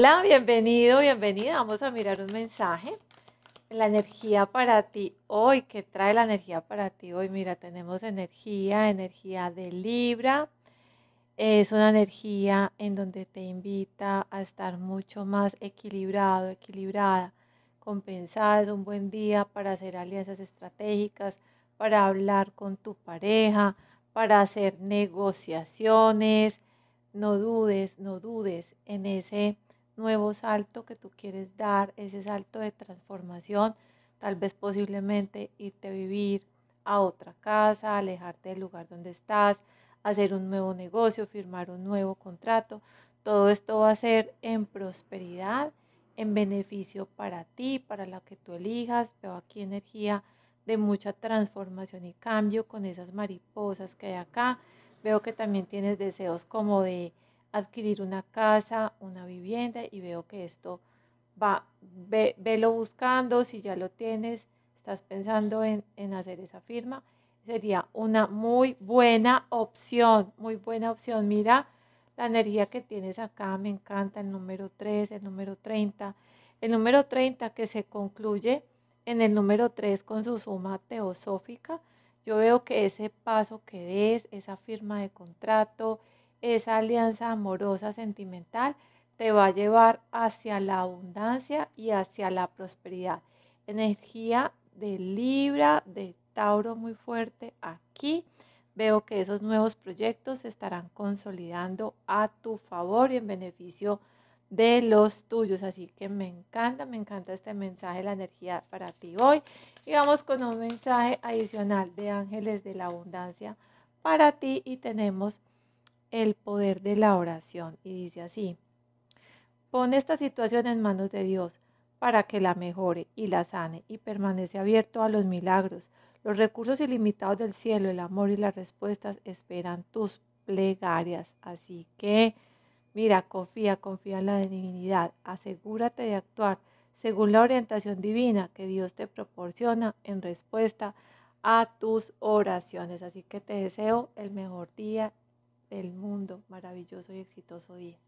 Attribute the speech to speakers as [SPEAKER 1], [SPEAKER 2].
[SPEAKER 1] Hola, bienvenido, bienvenida. Vamos a mirar un mensaje. La energía para ti hoy, ¿qué trae la energía para ti hoy? Mira, tenemos energía, energía de Libra. Es una energía en donde te invita a estar mucho más equilibrado, equilibrada, compensada. Es un buen día para hacer alianzas estratégicas, para hablar con tu pareja, para hacer negociaciones. No dudes, no dudes en ese nuevo salto que tú quieres dar, ese salto de transformación, tal vez posiblemente irte a vivir a otra casa, alejarte del lugar donde estás, hacer un nuevo negocio, firmar un nuevo contrato. Todo esto va a ser en prosperidad, en beneficio para ti, para la que tú elijas. Veo aquí energía de mucha transformación y cambio con esas mariposas que hay acá. Veo que también tienes deseos como de adquirir una casa, una vivienda y veo que esto va, velo buscando, si ya lo tienes, estás pensando en, en hacer esa firma, sería una muy buena opción, muy buena opción. Mira la energía que tienes acá, me encanta el número 3, el número 30, el número 30 que se concluye en el número 3 con su suma teosófica. Yo veo que ese paso que des, esa firma de contrato, esa alianza amorosa, sentimental, te va a llevar hacia la abundancia y hacia la prosperidad. Energía de Libra, de Tauro muy fuerte aquí. Veo que esos nuevos proyectos se estarán consolidando a tu favor y en beneficio de los tuyos. Así que me encanta, me encanta este mensaje, la energía para ti hoy. Y vamos con un mensaje adicional de ángeles de la abundancia para ti y tenemos el poder de la oración y dice así, pon esta situación en manos de Dios para que la mejore y la sane y permanece abierto a los milagros. Los recursos ilimitados del cielo, el amor y las respuestas esperan tus plegarias. Así que, mira, confía, confía en la divinidad, asegúrate de actuar según la orientación divina que Dios te proporciona en respuesta a tus oraciones. Así que te deseo el mejor día el mundo maravilloso y exitoso día.